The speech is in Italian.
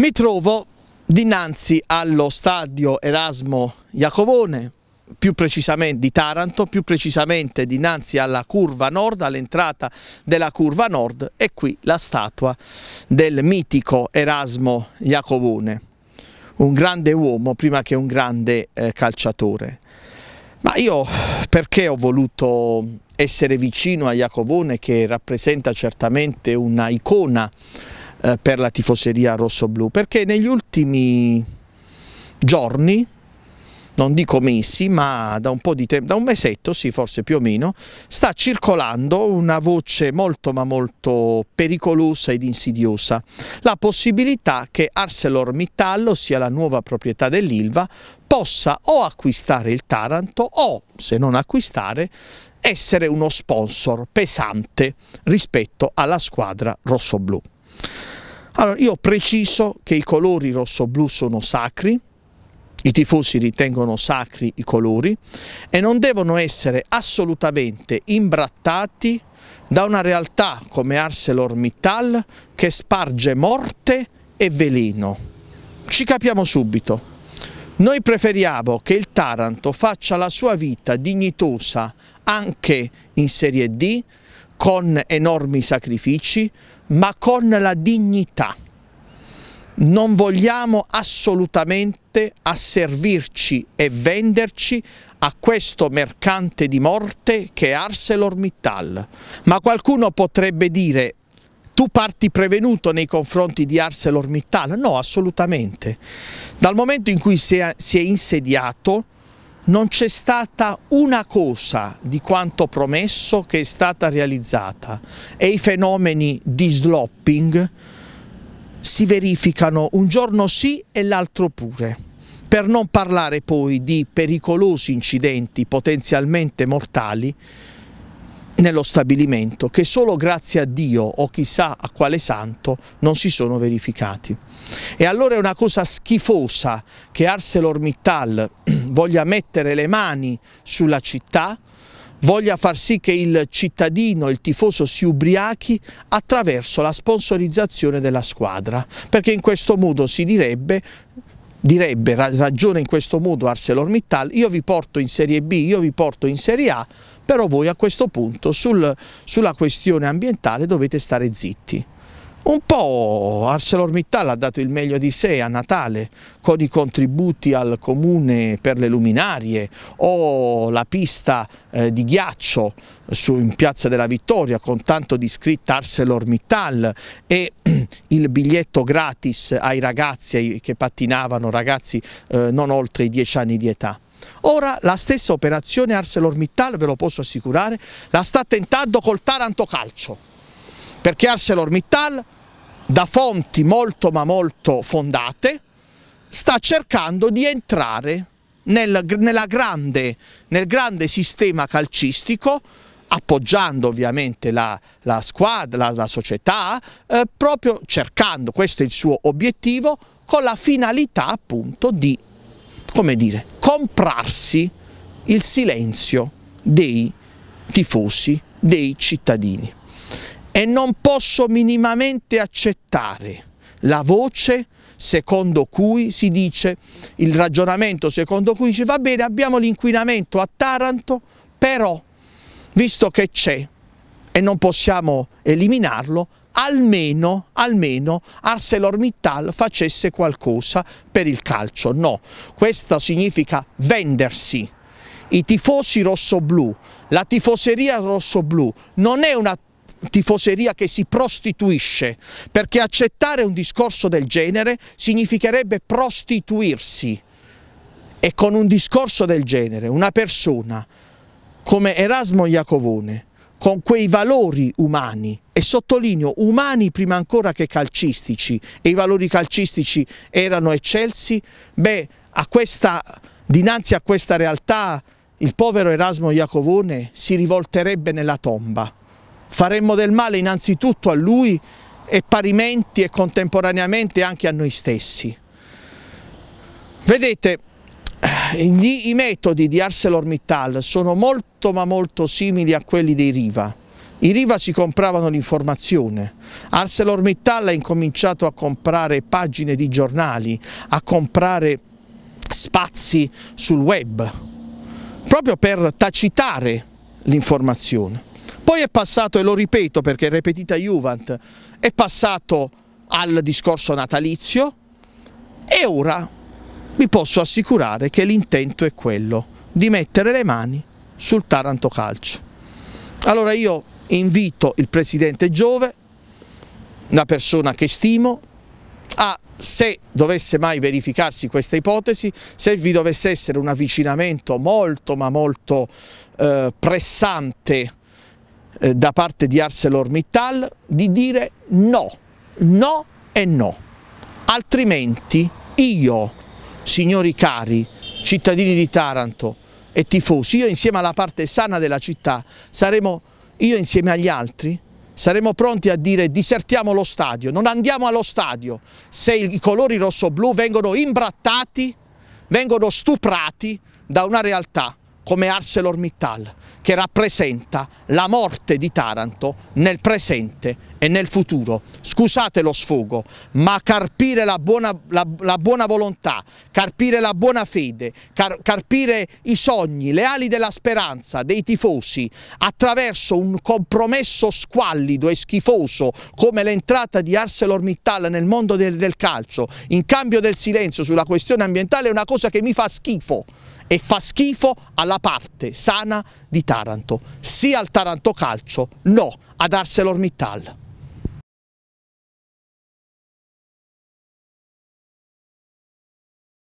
Mi trovo dinanzi allo stadio Erasmo Iacovone, più precisamente di Taranto, più precisamente dinanzi alla curva nord, all'entrata della curva nord e qui la statua del mitico Erasmo Iacovone, un grande uomo prima che un grande eh, calciatore. Ma io perché ho voluto essere vicino a Iacovone che rappresenta certamente una icona eh, per la tifoseria rossoblù, perché negli ultimi giorni, non dico mesi, ma da un po' di tempo, da un mesetto, sì, forse più o meno, sta circolando una voce molto ma molto pericolosa ed insidiosa, la possibilità che ArcelorMittal, ossia la nuova proprietà dell'Ilva, possa o acquistare il Taranto o, se non acquistare, essere uno sponsor pesante rispetto alla squadra rossoblù. Allora, io preciso che i colori rosso-blu sono sacri, i tifosi ritengono sacri i colori e non devono essere assolutamente imbrattati da una realtà come ArcelorMittal che sparge morte e veleno. Ci capiamo subito. Noi preferiamo che il Taranto faccia la sua vita dignitosa anche in Serie D, con enormi sacrifici, ma con la dignità. Non vogliamo assolutamente asservirci e venderci a questo mercante di morte che è ArcelorMittal. Ma qualcuno potrebbe dire tu parti prevenuto nei confronti di ArcelorMittal? No, assolutamente. Dal momento in cui si è, insediato, non c'è stata una cosa di quanto promesso che è stata realizzata e i fenomeni di slopping si verificano un giorno sì e l'altro pure. Per non parlare poi di pericolosi incidenti potenzialmente mortali nello stabilimento che solo grazie a Dio o chissà a quale santo non si sono verificati. E allora è una cosa schifosa che ArcelorMittal voglia mettere le mani sulla città, voglia far sì che il cittadino, il tifoso si ubriachi attraverso la sponsorizzazione della squadra, perché in questo modo si direbbe direbbe ragione in questo modo ArcelorMittal, io vi porto in Serie B, io vi porto in Serie A, però voi a questo punto sul, sulla questione ambientale dovete stare zitti. Un po' ArcelorMittal ha dato il meglio di sé a Natale con i contributi al comune per le luminarie o la pista eh, di ghiaccio su, in Piazza della Vittoria con tanto di scritta ArcelorMittal e il biglietto gratis ai ragazzi che pattinavano, ragazzi eh, non oltre i 10 anni di età. Ora la stessa operazione ArcelorMittal, ve lo posso assicurare, la sta tentando col Taranto Calcio, perché ArcelorMittal da fonti molto ma molto fondate sta cercando di entrare nel, grande, nel grande sistema calcistico appoggiando ovviamente la, la squadra, la, la società, eh, proprio cercando, questo è il suo obiettivo, con la finalità appunto di come dire, comprarsi il silenzio dei tifosi, dei cittadini e non posso minimamente accettare la voce secondo cui si dice, il ragionamento secondo cui dice va bene abbiamo l'inquinamento a Taranto però visto che c'è e non possiamo eliminarlo almeno, almeno ArcelorMittal facesse qualcosa per il calcio. No, questo significa vendersi. I tifosi rossoblù, la tifoseria rossoblù non è una tifoseria che si prostituisce, perché accettare un discorso del genere significherebbe prostituirsi. E con un discorso del genere, una persona come Erasmo Iacovone, con quei valori umani e sottolineo umani prima ancora che calcistici e i valori calcistici erano eccelsi, beh, a questa, dinanzi a questa realtà il povero Erasmo Iacovone si rivolterebbe nella tomba. Faremmo del male innanzitutto a lui e parimenti e contemporaneamente anche a noi stessi. Vedete, i metodi di ArcelorMittal sono molto ma molto simili a quelli dei Riva i Riva si compravano l'informazione, ArcelorMittal ha incominciato a comprare pagine di giornali, a comprare spazi sul web, proprio per tacitare l'informazione. Poi è passato, e lo ripeto perché è ripetita Juvent, è passato al discorso natalizio e ora vi posso assicurare che l'intento è quello di mettere le mani sul Taranto Calcio. Allora io invito il Presidente Giove, una persona che stimo, a se dovesse mai verificarsi questa ipotesi, se vi dovesse essere un avvicinamento molto ma molto eh, pressante eh, da parte di ArcelorMittal, di dire no, no e no. Altrimenti io, signori cari, cittadini di Taranto e tifosi, io insieme alla parte sana della città saremo io insieme agli altri saremo pronti a dire disertiamo lo stadio, non andiamo allo stadio se i colori rosso-blu vengono imbrattati, vengono stuprati da una realtà come ArcelorMittal che rappresenta la morte di Taranto nel presente e nel futuro. Scusate lo sfogo, ma carpire la buona, la, la buona volontà, carpire la buona fede, car, carpire i sogni, le ali della speranza dei tifosi attraverso un compromesso squallido e schifoso come l'entrata di ArcelorMittal nel mondo del, del calcio in cambio del silenzio sulla questione ambientale è una cosa che mi fa schifo e fa schifo alla parte sana di Taranto. Sì al Taranto Calcio, no ad ArcelorMittal.